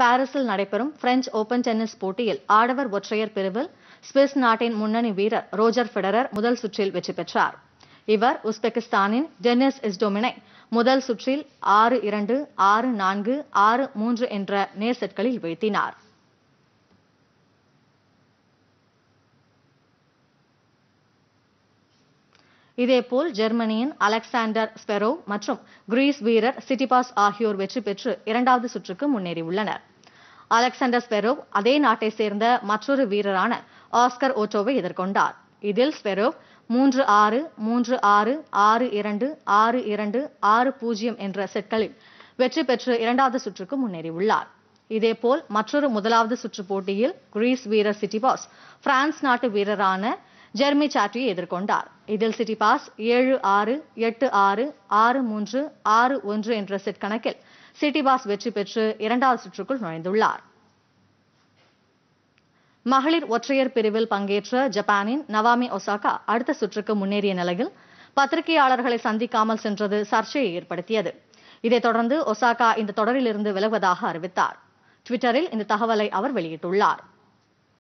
பாரிஸில் நடைபெறும் French open tennis போட்டியில் ஆடவர் ஒற்றையர் பிரிவில் ஸ்விஸ் நாட்டின் முன்னணி வீரர் ரோஜர் ஃபெடரர் முதல் சுற்றில் வெற்றி பெற்றார் இவர் உஸ்பெகிஸ்தானின் டென்னிஸ் இஸ்டோமினை முதல் சுற்றில் ஆறு இரண்டு ஆறு நான்கு ஆறு மூன்று என்ற நேர் செட்களில் வீழ்த்தினார் இதேபோல் ஜெர்மனியின் அலெக்சாண்டர் ஸ்பெரோ மற்றும் கிரீஸ் வீரர் சிட்டிபாஸ் ஆகியோர் வெற்றி பெற்று இரண்டாவது சுற்றுக்கு முன்னேறியுள்ளனர் அலெக்சாண்டர் ஸ்பெரோ அதே நாட்டை சேர்ந்த மற்றொரு வீரரான ஆஸ்கர் ஓட்டோவை எதிர்கொண்டார் இதில் ஸ்பெரோ மூன்று ஆறு மூன்று ஆறு ஆறு இரண்டு ஆறு இரண்டு ஆறு பூஜ்ஜியம் என்ற செட்களில் வெற்றி பெற்று இரண்டாவது சுற்றுக்கு முன்னேறியுள்ளார் இதேபோல் மற்றொரு முதலாவது சுற்று போட்டியில் கிரீஸ் வீரர் சிட்டிபாஸ் பிரான்ஸ் நாட்டு வீரரான ஜெர்மி சாட்டியை எதிர்கொண்டார் இதில் சிட்டி பாஸ் ஏழு ஆறு எட்டு ஆறு ஆறு மூன்று ஆறு ஒன்று என்ற செட் கணக்கில் சிட்டி பாஸ் வெற்றி பெற்று இரண்டாவது சுற்றுக்குள் நுழைந்துள்ளார் மகளிர் ஒற்றையர் பிரிவில் பங்கேற்ற ஜப்பானின் நவாமி ஒசாகா அடுத்த சுற்றுக்கு முன்னேறிய நிலையில் பத்திரிகையாளர்களை சந்திக்காமல் சென்றது சர்ச்சையை ஏற்படுத்தியது இதைத் தொடர்ந்து ஒசாகா இந்த தொடரிலிருந்து விலகுவதாக அறிவித்தார் ட்விட்டரில் இந்த தகவலை அவர் வெளியிட்டுள்ளார்